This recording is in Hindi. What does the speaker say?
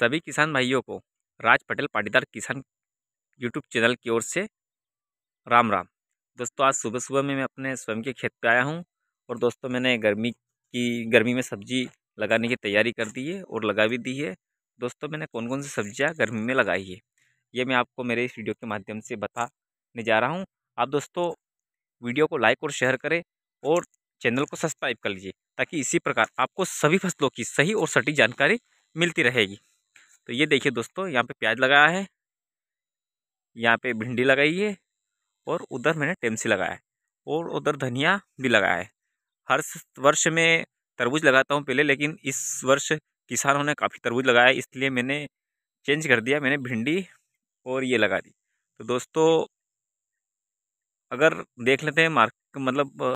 सभी किसान भाइयों को राज पटेल पाटीदार किसान यूट्यूब चैनल की ओर से राम राम दोस्तों आज सुबह सुबह में मैं अपने स्वयं के खेत पे आया हूँ और दोस्तों मैंने गर्मी की गर्मी में सब्जी लगाने की तैयारी कर दी है और लगा भी दी है दोस्तों मैंने कौन कौन सी सब्जियाँ गर्मी में लगाई है ये मैं आपको मेरे इस वीडियो के माध्यम से बताने जा रहा हूँ आप दोस्तों वीडियो को लाइक और शेयर करें और चैनल को सब्सक्राइब कर लीजिए ताकि इसी प्रकार आपको सभी फसलों की सही और सटीक जानकारी मिलती रहेगी तो ये देखिए दोस्तों यहाँ पे प्याज लगाया है यहाँ पे भिंडी लगाई है और उधर मैंने टेमसी लगाया है और उधर धनिया भी लगाया है हर वर्ष में तरबूज लगाता हूँ पहले लेकिन इस वर्ष किसानों ने काफ़ी तरबूज लगाया इसलिए मैंने चेंज कर दिया मैंने भिंडी और ये लगा दी तो दोस्तों अगर देख लेते हैं मार्क मतलब